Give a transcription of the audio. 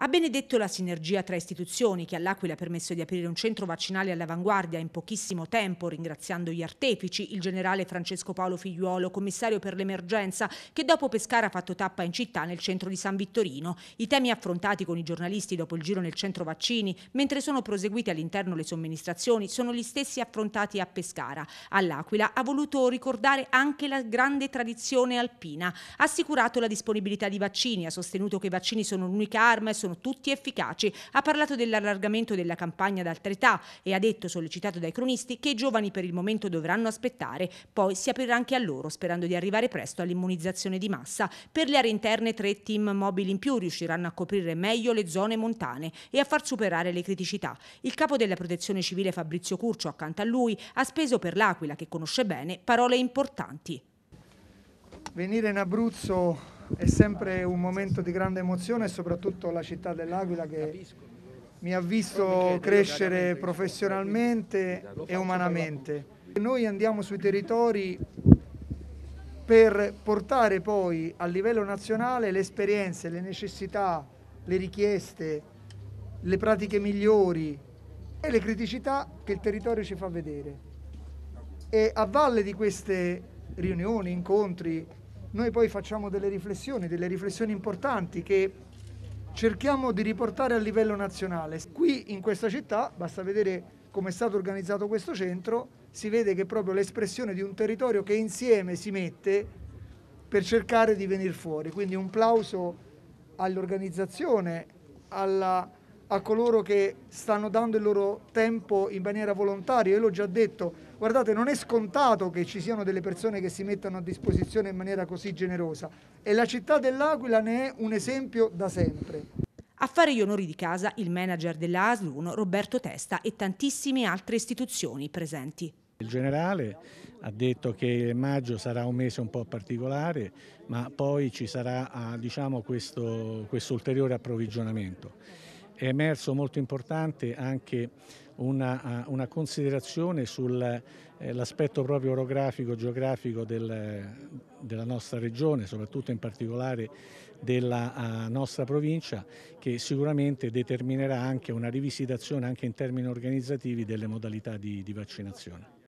Ha benedetto la sinergia tra istituzioni che all'Aquila ha permesso di aprire un centro vaccinale all'avanguardia in pochissimo tempo, ringraziando gli artefici, il generale Francesco Paolo Figliuolo, commissario per l'emergenza, che dopo Pescara ha fatto tappa in città nel centro di San Vittorino. I temi affrontati con i giornalisti dopo il giro nel centro vaccini, mentre sono proseguite all'interno le somministrazioni, sono gli stessi affrontati a Pescara. All'Aquila ha voluto ricordare anche la grande tradizione alpina. Ha assicurato la disponibilità di vaccini, ha sostenuto che i vaccini sono l'unica arma e sono sono tutti efficaci. Ha parlato dell'allargamento della campagna ad età e ha detto, sollecitato dai cronisti, che i giovani per il momento dovranno aspettare, poi si aprirà anche a loro, sperando di arrivare presto all'immunizzazione di massa. Per le aree interne tre team mobili in più riusciranno a coprire meglio le zone montane e a far superare le criticità. Il capo della protezione civile Fabrizio Curcio, accanto a lui, ha speso per l'Aquila, che conosce bene, parole importanti. Venire in Abruzzo è sempre un momento di grande emozione e soprattutto la città dell'Aquila che mi ha visto crescere professionalmente e umanamente. Noi andiamo sui territori per portare poi a livello nazionale le esperienze, le necessità, le richieste, le pratiche migliori e le criticità che il territorio ci fa vedere. E a valle di queste riunioni, incontri, noi poi facciamo delle riflessioni, delle riflessioni importanti che cerchiamo di riportare a livello nazionale. Qui in questa città, basta vedere come è stato organizzato questo centro, si vede che è proprio l'espressione di un territorio che insieme si mette per cercare di venire fuori. Quindi un plauso all'organizzazione, alla a coloro che stanno dando il loro tempo in maniera volontaria. Io l'ho già detto, guardate, non è scontato che ci siano delle persone che si mettano a disposizione in maniera così generosa e la città dell'Aquila ne è un esempio da sempre. A fare gli onori di casa il manager dell'ASL 1 Roberto Testa e tantissime altre istituzioni presenti. Il generale ha detto che maggio sarà un mese un po' particolare, ma poi ci sarà ah, diciamo, questo, questo ulteriore approvvigionamento è emerso molto importante anche una, una considerazione sull'aspetto eh, proprio orografico, geografico del, della nostra regione, soprattutto in particolare della nostra provincia, che sicuramente determinerà anche una rivisitazione anche in termini organizzativi delle modalità di, di vaccinazione.